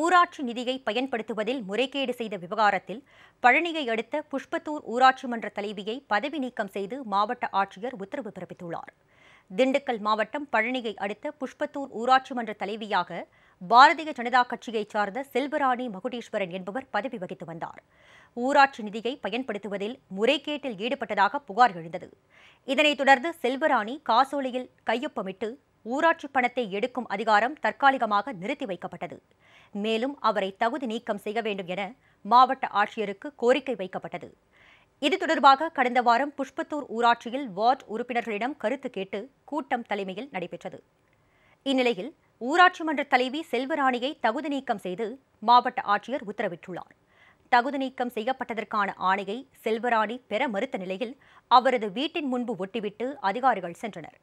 ஊராட்சி நிதியை பயன்படுத்துவதில் முறைகேடு செய்த விவகாரத்தில் பழனியை அடுத்த புஷ்பத்தூர் ஊராட்சி மன்ற தலைவியை பதவி நீக்கம் செய்து மாவட்ட ஆட்சியர் உத்தரவு பிறப்பித்துள்ளார் திண்டுக்கல் மாவட்டம் பழனியை அடுத்த புஷ்பத்தூர் ஊராட்சி மன்ற தலைவியாக பாரதிய ஜனதா கட்சியைச் சார்ந்த செல்வராணி மகுடீஸ்வரன் என்பவர் பதவி வகித்து வந்தார் ஊராட்சி நிதியை பயன்படுத்துவதில் முறைகேட்டில் ஈடுபட்டதாக புகார் எழுந்தது இதனைத் தொடர்ந்து செல்வராணி காசோலையில் கையொப்பமிட்டு ஊராட்சி பணத்தை எடுக்கும் அதிகாரம் தற்காலிகமாக நிறுத்தி வைக்கப்பட்டது மேலும் அவரை தகுதி நீக்கம் செய்ய வேண்டும் என மாவட்ட ஆட்சியருக்கு கோரிக்கை வைக்கப்பட்டது இது தொடர்பாக கடந்த வாரம் புஷ்பத்தூர் ஊராட்சியில் வார்டு உறுப்பினர்களிடம் கருத்து கேட்டு கூட்டம் தலைமையில் நடைபெற்றது இந்நிலையில் ஊராட்சி மன்ற தலைவி செல்வராணியை தகுதி நீக்கம் செய்து மாவட்ட ஆட்சியர் உத்தரவிட்டுள்ளார் தகுதி நீக்கம் செய்யப்பட்டதற்கான ஆணையை செல்வராணி பெற மறுத்த நிலையில் அவரது வீட்டின் முன்பு ஒட்டிவிட்டு அதிகாரிகள் சென்றனர்